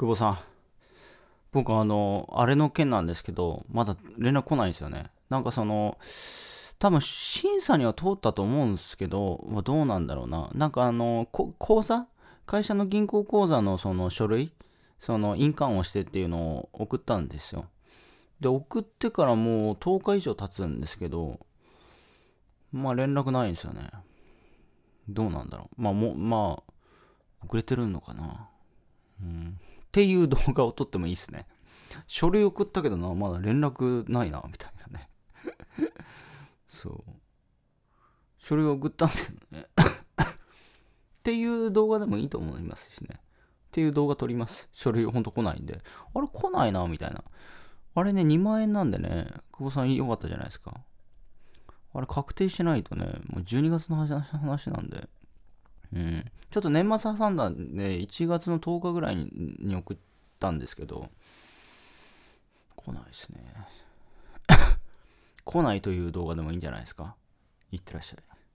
久保さん。僕あの、あれの件なんですけど、まだ連絡来ないんですよね。なんかその、多分審査には通ったと思うんですけど、まあ、どうなんだろうな。なんかあの、口座会社の銀行口座のその書類その印鑑をしてっていうのを送ったんですよ。で、送ってからもう10日以上経つんですけど、まあ連絡ないんですよね。どうなんだろう。まあもう、まあ、遅れてるのかな。うん。っていう動画を撮ってもいいですね。書類送ったけどな、まだ連絡ないな、みたいなね。そう。書類送ったんだけどね。っていう動画でもいいと思いますしね。っていう動画撮ります。書類ほんと来ないんで。あれ来ないな、みたいな。あれね、2万円なんでね、久保さん良かったじゃないですか。あれ確定しないとね、もう12月の話なんで。うん。ちょっと年末挟んだんで、1月の10日ぐらいに送ったんですけど、来ないですね。来ないという動画でもいいんじゃないですかいってらっしゃい。